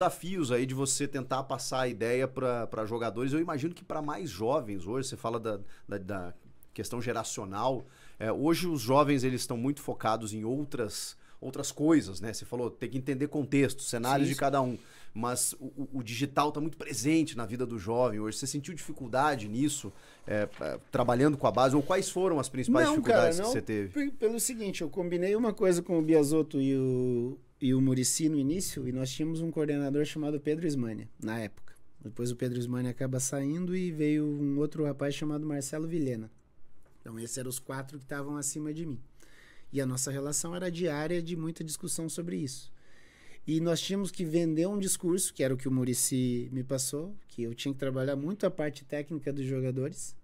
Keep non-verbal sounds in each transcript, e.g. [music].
desafios aí de você tentar passar a ideia para jogadores. Eu imagino que para mais jovens hoje, você fala da, da, da questão geracional. É, hoje os jovens eles estão muito focados em outras outras coisas, né? Você falou tem que entender contexto, cenários Sim, de cada um. Mas o, o digital está muito presente na vida do jovem hoje. Você sentiu dificuldade nisso, é, é trabalhando com a base? Ou quais foram as principais não, dificuldades cara, não, que você teve? Pelo seguinte, eu combinei uma coisa com o Biasotto e o, e o Murici no início, e nós tínhamos um coordenador chamado Pedro Ismania na época. Depois o Pedro Ismania acaba saindo e veio um outro rapaz chamado Marcelo Vilhena. Então esses eram os quatro que estavam acima de mim. E a nossa relação era diária de muita discussão sobre isso. E nós tínhamos que vender um discurso, que era o que o Murici me passou, que eu tinha que trabalhar muito a parte técnica dos jogadores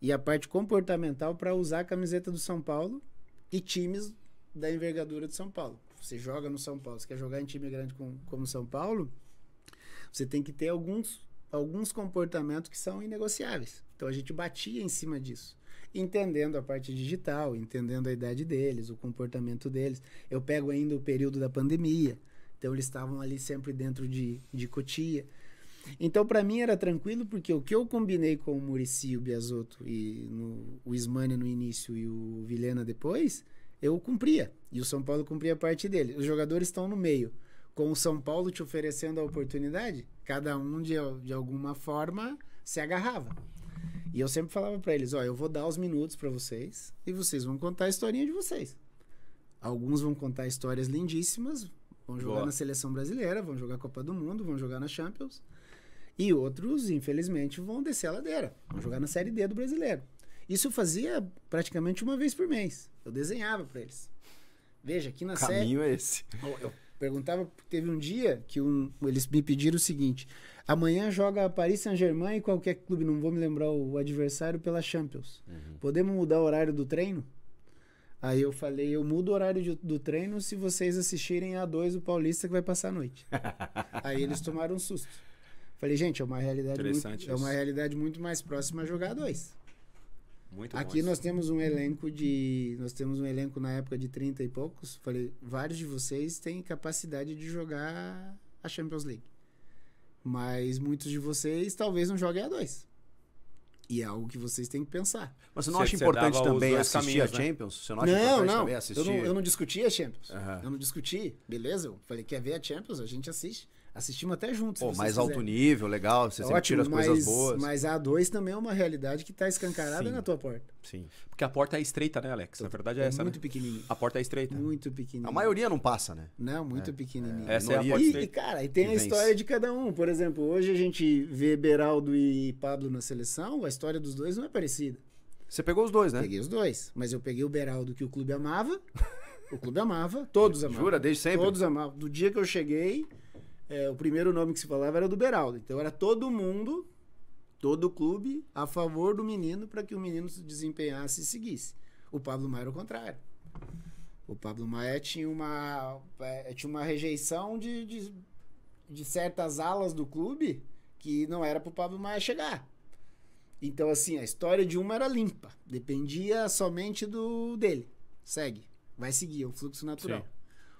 e a parte comportamental para usar a camiseta do São Paulo e times da envergadura do São Paulo você joga no São Paulo, você quer jogar em time grande com, como São Paulo, você tem que ter alguns, alguns comportamentos que são inegociáveis. Então a gente batia em cima disso. Entendendo a parte digital, entendendo a idade deles, o comportamento deles. Eu pego ainda o período da pandemia. Então eles estavam ali sempre dentro de, de Cotia. Então, para mim era tranquilo, porque o que eu combinei com o Murici, o Biasotto e no, o Ismani no início e o Vilhena depois, eu cumpria. E o São Paulo cumpria a parte dele. Os jogadores estão no meio. Com o São Paulo te oferecendo a oportunidade, cada um de, de alguma forma se agarrava. E eu sempre falava para eles: ó, eu vou dar os minutos para vocês e vocês vão contar a historinha de vocês. Alguns vão contar histórias lindíssimas, vão jogar Boa. na seleção brasileira, vão jogar Copa do Mundo, vão jogar na Champions. E outros, infelizmente, vão descer a ladeira, vão jogar na Série D do brasileiro. Isso eu fazia praticamente uma vez por mês. Eu desenhava para eles. Veja, aqui na série. caminho é esse. Eu perguntava, teve um dia que um, eles me pediram o seguinte: amanhã joga Paris Saint-Germain e qualquer clube, não vou me lembrar o adversário, pela Champions. Uhum. Podemos mudar o horário do treino? Aí eu falei, eu mudo o horário de, do treino se vocês assistirem a 2 o Paulista que vai passar a noite. [laughs] Aí eles tomaram um susto. Falei, gente, é uma realidade muito, é uma realidade muito mais próxima a jogar a 2. Muito Aqui bom nós temos um elenco de. Nós temos um elenco na época de 30 e poucos. Falei, vários de vocês têm capacidade de jogar a Champions League. Mas muitos de vocês talvez não joguem a dois. E é algo que vocês têm que pensar. Mas você não acha importante também assistir caminhos, a né? Champions? Né? Você não acha não, importante não. também assistir? Eu não, eu não discuti a Champions. Uhum. Eu não discuti, beleza? Eu falei, quer ver a Champions? A gente assiste. Assistimos até juntos. Pô, mais alto nível, legal, é você é sempre ótimo, tira as mas, coisas boas. Mas a A2 também é uma realidade que está escancarada Sim. na tua porta. Sim. Porque a porta é estreita, né, Alex? Na verdade é, é essa. Né? Muito né? pequenininha. A porta é estreita. Muito pequenininha. A maioria não passa, né? Não, muito é. pequenininha. Essa é a porta e, e, cara, e tem e a história de cada um. Por exemplo, hoje a gente vê Beraldo e Pablo na seleção, a história dos dois não é parecida. Você pegou os dois, né? Peguei os dois. Mas eu peguei o Beraldo que o clube amava. o clube amava, todos amavam. Jura, desde sempre? Todos amavam. Do dia que eu cheguei é, o primeiro nome que se falava era do Beraldo. Então era todo mundo, todo clube, a favor do menino para que o menino se desempenhasse e seguisse. O Pablo Maia era o contrário. O Pablo Maia tinha uma, é, tinha uma rejeição de, de, de certas alas do clube que não era para o Pablo Maia chegar. Então, assim, a história de uma era limpa, dependia somente do dele. Segue, vai seguir, é um fluxo natural. Sim.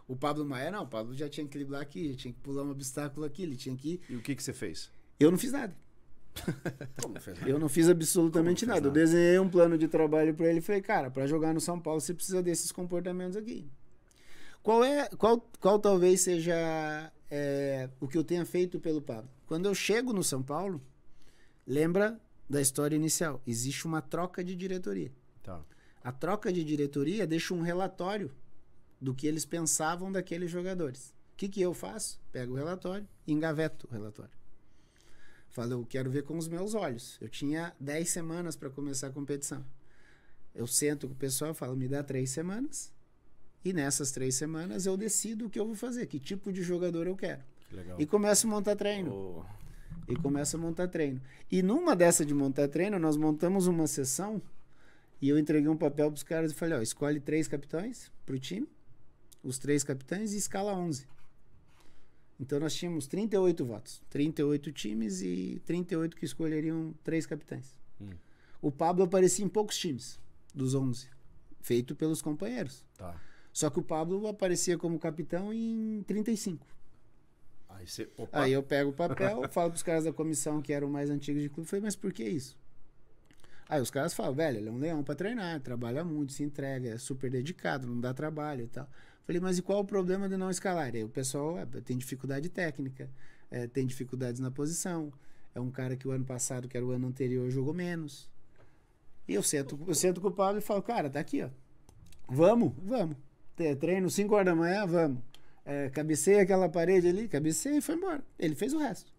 O Pablo Maia, não, o Pablo já tinha que driblar aqui, já tinha que pular um obstáculo aqui, ele tinha que. E o que, que você fez? Eu não fiz nada. [laughs] Como fez nada? Eu não fiz absolutamente nada. nada. Eu desenhei um plano de trabalho para ele e falei, cara, para jogar no São Paulo você precisa desses comportamentos aqui. Qual é, qual, qual talvez seja é, o que eu tenha feito pelo Pablo? Quando eu chego no São Paulo, lembra da história inicial. Existe uma troca de diretoria. Tá. A troca de diretoria deixa um relatório do que eles pensavam daqueles jogadores. O que, que eu faço? Pego o relatório e engaveto o relatório. Falo, eu quero ver com os meus olhos. Eu tinha 10 semanas para começar a competição. Eu sento com o pessoal e falo, me dá três semanas. E nessas três semanas eu decido o que eu vou fazer, que tipo de jogador eu quero. Que e começo a montar treino. Oh. E começo a montar treino. E numa dessa de montar treino, nós montamos uma sessão e eu entreguei um papel para os caras e falei, ó, escolhe três capitães para o time os três capitães e escala 11. Então nós tínhamos 38 votos, 38 times e 38 que escolheriam três capitães. Hum. O Pablo aparecia em poucos times, dos 11, feito pelos companheiros. Tá. Só que o Pablo aparecia como capitão em 35. Aí, você, Aí eu pego o [laughs] papel, falo para os caras da comissão que eram mais antigos de clube, falei, mas por que isso? Aí os caras falam, velho, ele é um leão para treinar, trabalha muito, se entrega, é super dedicado, não dá trabalho e tal. Falei, mas e qual o problema de não escalar? E aí o pessoal é, ah, tem dificuldade técnica, é, tem dificuldades na posição. É um cara que o ano passado, que era o ano anterior, jogou menos. E eu sento, eu sento com o Pablo e falo, cara, tá aqui, ó. Vamos, vamos. Treino 5 horas da manhã, vamos. É, cabecei aquela parede ali, cabecei e foi embora. Ele fez o resto.